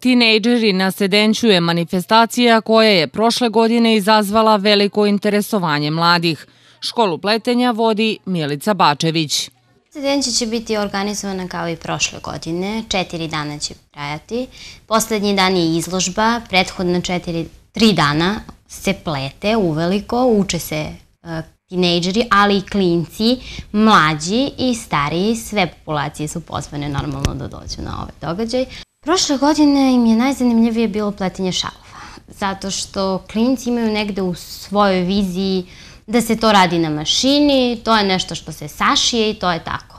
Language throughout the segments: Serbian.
Tinejdžeri na Sedenću je manifestacija koja je prošle godine izazvala veliko interesovanje mladih. Školu pletenja vodi Milica Bačević. Sedenća će biti organizovana kao i prošle godine, četiri dana će trajati. Poslednji dan je izložba, prethodno četiri, tri dana se plete uveliko, uče se e, tinejdžeri, ali i klinci, mlađi i stariji, sve populacije su pozvane normalno da dođu na ovaj događaj. Prošle godine im je najzanimljivije bilo pletenje šalova, zato što klinici imaju negde u svojoj viziji da se to radi na mašini, to je nešto što se sašije i to je tako.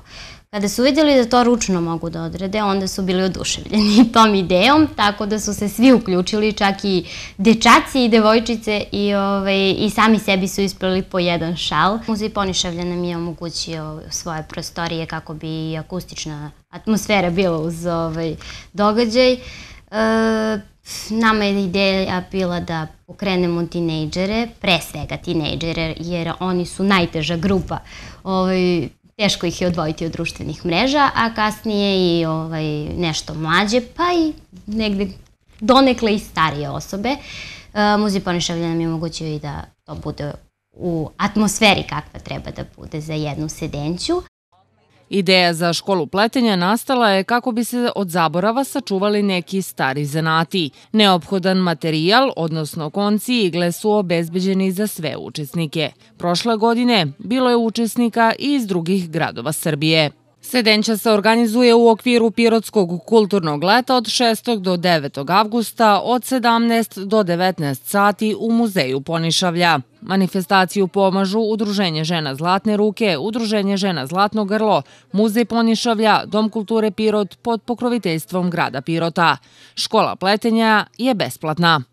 Kada su vidjeli da to ručno mogu da odrede, onda su bili oduševljeni tom idejom, tako da su se svi uključili, čak i dečaci i devojčice i, ovaj, i sami sebi su ispravili po jedan šal. Muzej Poniševlja nam je omogućio svoje prostorije kako bi akustična atmosfera bila uz ovaj događaj. E, nama je ideja bila da pokrenemo tinejdžere, pre svega tinejdžere, jer oni su najteža grupa ovaj, teško ih je odvojiti od društvenih mreža, a kasnije i ovaj, nešto mlađe, pa i negde donekle i starije osobe. E, muzej ponišavlja nam je omogućio i da to bude u atmosferi kakva treba da bude za jednu sedenću. Ideja za školu pletenja nastala je kako bi se od zaborava sačuvali neki stari zanati. Neophodan materijal, odnosno konci i igle su obezbeđeni za sve učesnike. Prošle godine bilo je učesnika i iz drugih gradova Srbije. Sedenća se organizuje u okviru Pirotskog kulturnog leta od 6. do 9. avgusta od 17 do 19 sati u Muzeju Ponišavlja. Manifestaciju pomažu Udruženje žena Zlatne ruke, Udruženje žena Zlatno grlo, Muzej Ponišavlja, Dom kulture Pirot pod pokroviteljstvom grada Pirota. Škola pletenja je besplatna.